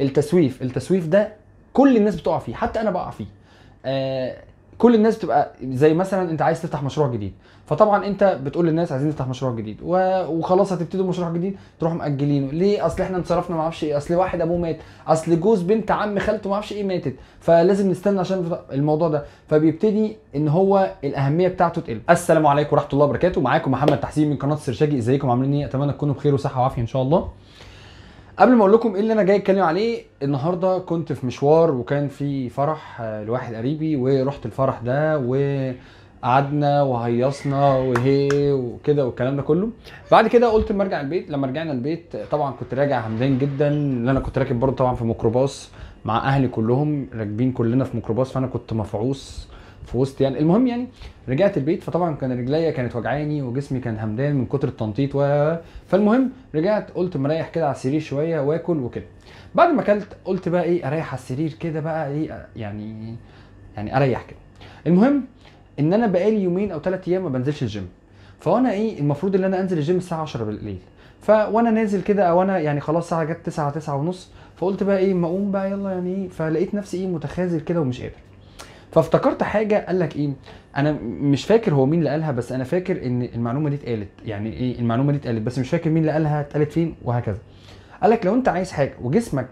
التسويف التسويف ده كل الناس بتقع فيه حتى انا بقع فيه آه كل الناس بتبقى زي مثلا انت عايز تفتح مشروع جديد فطبعا انت بتقول للناس عايزين نفتح مشروع جديد و... وخلاص هتبتدوا مشروع جديد تروحوا مأجلينه ليه اصل احنا انصرفنا ما اعرفش ايه اصل واحد ابوه مات اصل جوز بنت عم خالته ما اعرفش ايه ماتت فلازم نستنى عشان الموضوع ده فبيبتدي ان هو الاهميه بتاعته تقل السلام عليكم ورحمه الله وبركاته معاكم محمد تحسين من قناه سرشاجي ازيكم عاملين ايه اتمنى تكونوا بخير وصحه وعافيه ان شاء الله قبل ما اقول لكم ايه اللي انا جاي اتكلم عليه النهارده كنت في مشوار وكان في فرح آه، لواحد قريبي ورحت الفرح ده وقعدنا وهيصنا وهي وكده والكلام ده كله بعد كده قلت لما ارجع البيت لما رجعنا البيت طبعا كنت راجع همدان جدا اللي انا كنت راكب برضه طبعا في ميكروباص مع اهلي كلهم راكبين كلنا في ميكروباص فانا كنت مفعوص في وسط يعني المهم يعني رجعت البيت فطبعا كان رجليا كانت وجعاني وجسمي كان همدان من كتر التنطيط و فالمهم رجعت قلت مريح كده على السرير شويه واكل وكده بعد ما اكلت قلت بقى ايه اريح على السرير كده بقى ايه يعني يعني اريح كده المهم ان انا بقالي يومين او ثلاث ايام ما بنزلش الجيم فانا ايه المفروض ان انا انزل الجيم الساعه 10 بالليل فوانا نازل كده او انا يعني خلاص الساعه جت 9 9 ونص فقلت بقى ايه ما اقوم بقى يلا يعني ايه فلقيت نفسي ايه متخاذل كده ومش قادر فافتكرت حاجه قال لك ايه انا مش فاكر هو مين اللي قالها بس انا فاكر ان المعلومه دي اتقالت يعني ايه المعلومه دي اتقالت بس مش فاكر مين اللي قالها اتقالت فين وهكذا قال لك لو انت عايز حاجه وجسمك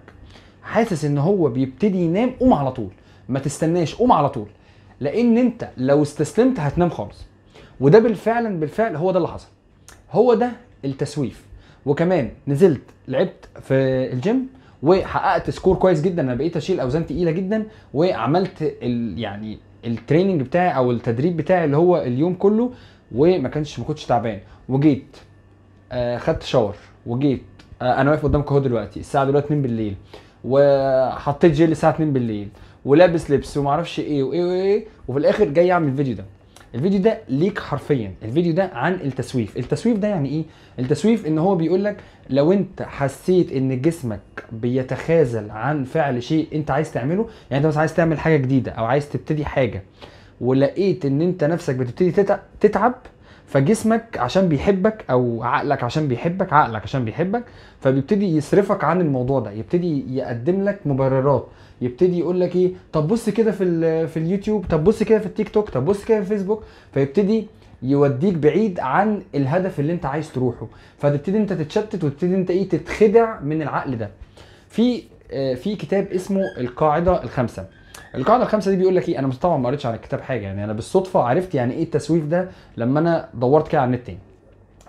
حاسس ان هو بيبتدي ينام قوم على طول ما تستناش قوم على طول لان انت لو استسلمت هتنام خالص وده بالفعل بالفعل هو ده اللي حصل هو ده التسويف وكمان نزلت لعبت في الجيم وحققت سكور كويس جدا انا بقيت اشيل اوزان تقيله جدا وعملت ال يعني التريننج بتاعي او التدريب بتاعي اللي هو اليوم كله وما كانش ما كنتش تعبان وجيت آه، خدت شاور وجيت آه، انا واقف قدامك اهو دلوقتي الساعه دلوقتي 2 بالليل وحطيت جيل الساعه 2 بالليل ولابس لبس وما اعرفش ايه وايه وايه وفي الاخر جاي اعمل الفيديو ده الفيديو ده ليك حرفيا الفيديو ده عن التسويف التسويف ده يعني ايه التسويف ان هو بيقول لك لو انت حسيت ان جسمك بيتخاذل عن فعل شيء انت عايز تعمله يعني انت مثلا عايز تعمل حاجه جديده او عايز تبتدي حاجه ولقيت ان انت نفسك بتبتدي تتعب فجسمك عشان بيحبك او عقلك عشان بيحبك عقلك عشان بيحبك فبيبتدي يصرفك عن الموضوع ده يبتدي يقدم لك مبررات يبتدي يقول لك ايه طب بص كده في في اليوتيوب طب بص كده في التيك توك طب بص كده في الفيسبوك فيبتدي يوديك بعيد عن الهدف اللي انت عايز تروحه فتبتدي انت تتشتت وتبتدي انت ايه تتخدع من العقل ده في آه، في كتاب اسمه القاعده الخامسه القاعده الخامسه دي بيقول لك ايه انا طبعا ما قريتش عن الكتاب حاجه يعني انا بالصدفه عرفت يعني ايه التسويف ده لما انا دورت كده على النت تاني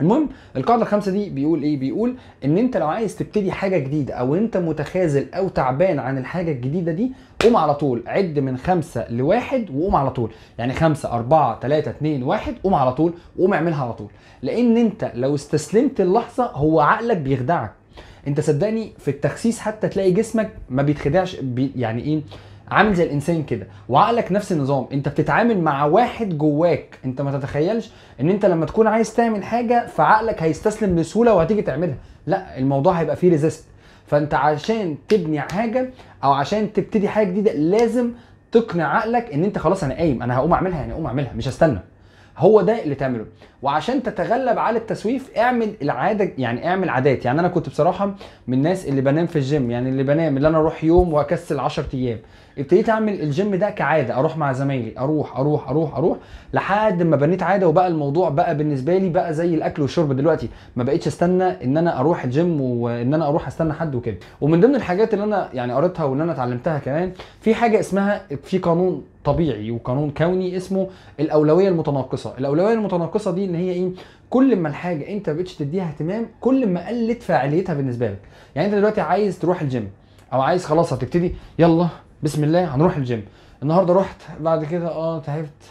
المهم القاعده الخامسه دي بيقول ايه بيقول ان انت لو عايز تبتدي حاجه جديده او انت متخاذل او تعبان عن الحاجه الجديده دي قوم على طول عد من خمسة لواحد وقوم على طول يعني خمسة أربعة تلاتة اتنين واحد قوم على طول وقوم اعملها على طول لأن أنت لو استسلمت اللحظة هو عقلك بيخدعك أنت صدقني في التخسيس حتى تلاقي جسمك ما بيتخدعش بي يعني إيه عامل زي الانسان كده وعقلك نفس النظام انت بتتعامل مع واحد جواك انت ما تتخيلش ان انت لما تكون عايز تعمل حاجه فعقلك هيستسلم بسهوله وهتيجي تعملها لا الموضوع هيبقى فيه ريزيست فانت عشان تبني حاجه او عشان تبتدي حاجه جديده لازم تقنع عقلك ان انت خلاص انا قايم انا هقوم اعملها يعني اقوم اعملها مش هستنى هو ده اللي تعمله وعشان تتغلب على التسويف اعمل العاده يعني اعمل عادات يعني انا كنت بصراحه من الناس اللي بنام في الجيم يعني اللي بنام اللي انا اروح يوم واكسل 10 ايام ابتديت اعمل الجيم ده كعاده اروح مع زمايلي اروح اروح اروح اروح لحد ما بنيت عاده وبقى الموضوع بقى بالنسبه لي بقى زي الاكل والشرب دلوقتي ما بقتش استنى ان انا اروح الجيم وان انا اروح استنى حد وكده ومن ضمن الحاجات اللي انا يعني قريتها واللي انا اتعلمتها كمان في حاجه اسمها في قانون طبيعي وقانون كوني اسمه الاولويه المتناقصه الاولويه المتناقصه دي ان هي ايه كل ما الحاجه انت ما بقتش تديها اهتمام كل ما قلت فاعليتها بالنسبه لك يعني انت دلوقتي عايز تروح الجيم او عايز خلاص هتبتدي يلا بسم الله هنروح الجيم النهارده رحت بعد كده اه تعبت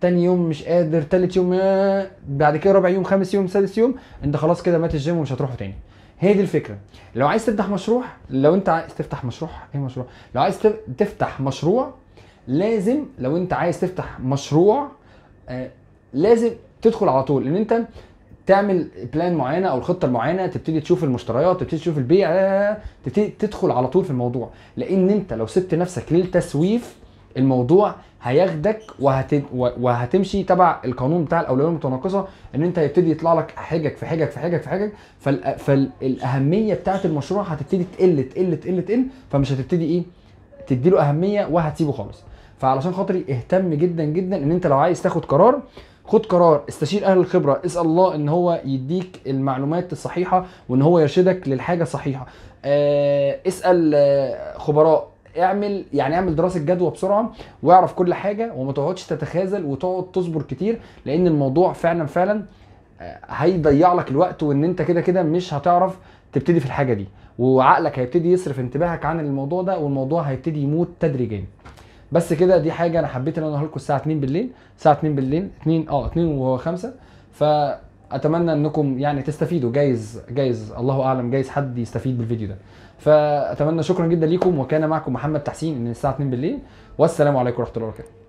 تاني يوم مش قادر تالت يوم آه بعد كده رابع يوم خامس يوم سادس يوم انت خلاص كده مات الجيم ومش هتروحه تاني هي دي الفكره لو عايز تفتح مشروع لو انت عايز تفتح مشروع ايه مشروع لو عايز تفتح مشروع لازم لو انت عايز تفتح مشروع آه لازم تدخل على طول لان انت تعمل بلان معينه او الخطه المعينه تبتدي تشوف المشتريات تبتدي تشوف البيع آه، تبتدي تدخل على طول في الموضوع لان انت لو سبت نفسك للتسويف الموضوع هياخدك وهت... وهتمشي تبع القانون بتاع الاولويه المتناقصه ان انت هيبتدي يطلع لك حجج في حجج في حجج في حجج فال... فالاهميه بتاعت المشروع هتبتدي تقل تقل تقل تقل فمش هتبتدي ايه تدي له اهميه وهتسيبه خالص فعلشان خاطري اهتم جدا جدا ان انت لو عايز تاخد قرار خد قرار استشير اهل الخبره اسال الله ان هو يديك المعلومات الصحيحه وان هو يرشدك للحاجه الصحيحه آه، اسال آه، خبراء اعمل يعني اعمل دراسه جدوى بسرعه واعرف كل حاجه وما تقعدش تتخاذل وتقعد تصبر كتير لان الموضوع فعلا فعلا آه، هيضيع لك الوقت وان انت كده كده مش هتعرف تبتدي في الحاجه دي وعقلك هيبتدي يصرف انتباهك عن الموضوع ده والموضوع هيبتدي يموت تدريجيا بس كده دي حاجه انا حبيت ان انا اقول لكم الساعه 2 بالليل الساعه 2 بالليل 2 اه 2 و5 فاتمنى انكم يعني تستفيدوا جايز جايز الله اعلم جايز حد يستفيد بالفيديو ده فاتمنى شكرا جدا ليكم وكان معكم محمد تحسين من الساعه 2 بالليل والسلام عليكم ورحمه الله وبركاته